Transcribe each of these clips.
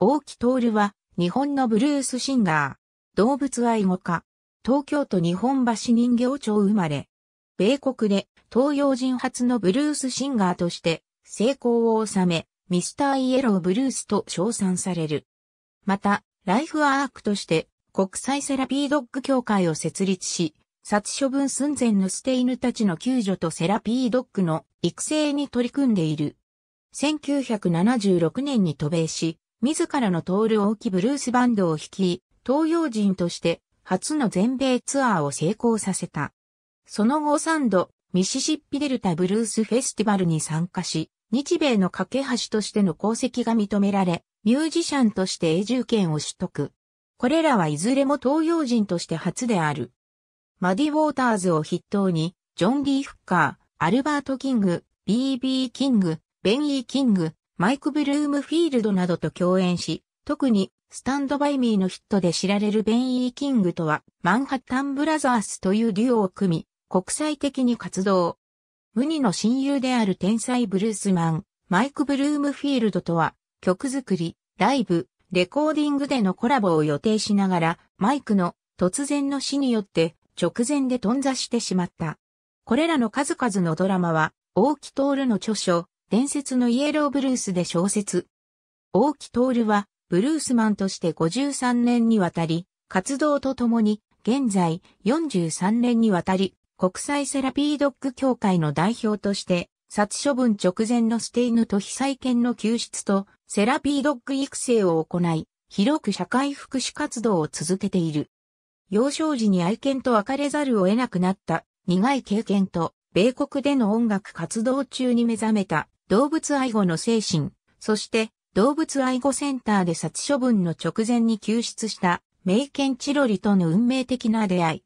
大木徹は、日本のブルースシンガー、動物愛護家、東京都日本橋人形町生まれ、米国で東洋人初のブルースシンガーとして成功を収め、ミスターイエローブルースと称賛される。また、ライフワークとして国際セラピードッグ協会を設立し、殺処分寸前の捨て犬たちの救助とセラピードッグの育成に取り組んでいる。1976年に渡米し、自らのトール大きブルースバンドを率い、東洋人として初の全米ツアーを成功させた。その後3度、ミシシッピデルタブルースフェスティバルに参加し、日米の架け橋としての功績が認められ、ミュージシャンとして永住権を取得。これらはいずれも東洋人として初である。マディ・ウォーターズを筆頭に、ジョン・ディ・フッカー、アルバート・キング、B.B. キング、ベンイー・キング、マイク・ブルームフィールドなどと共演し、特にスタンドバイミーのヒットで知られるベン・イー・キングとはマンハッタン・ブラザースというデュオを組み、国際的に活動。無二の親友である天才ブルースマン、マイク・ブルームフィールドとは、曲作り、ライブ、レコーディングでのコラボを予定しながら、マイクの突然の死によって直前で頓挫してしまった。これらの数々のドラマは、大木徹の著書、伝説のイエローブルースで小説。大木徹は、ブルースマンとして53年にわたり、活動とともに、現在43年にわたり、国際セラピードッグ協会の代表として、殺処分直前のステイヌと被災犬の救出と、セラピードッグ育成を行い、広く社会福祉活動を続けている。幼少時に愛犬と別れざるを得なくなった苦い経験と、米国での音楽活動中に目覚めた動物愛護の精神、そして動物愛護センターで殺処分の直前に救出した名犬チロリとの運命的な出会い。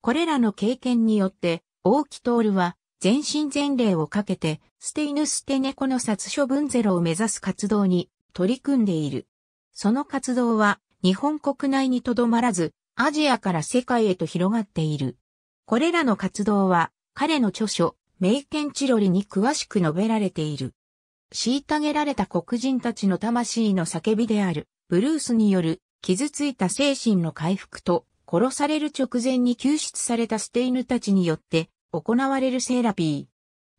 これらの経験によって、大木ルは全身全霊をかけて、ステイヌステネコの殺処分ゼロを目指す活動に取り組んでいる。その活動は日本国内にとどまらず、アジアから世界へと広がっている。これらの活動は彼の著書、名ンチロリに詳しく述べられている。虐げられた黒人たちの魂の叫びである、ブルースによる傷ついた精神の回復と、殺される直前に救出されたステイヌたちによって行われるセラピー。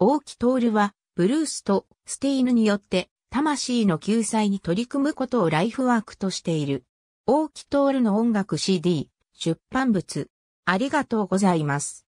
大木ルは、ブルースとステイヌによって魂の救済に取り組むことをライフワークとしている。大木ルの音楽 CD 出版物。ありがとうございます。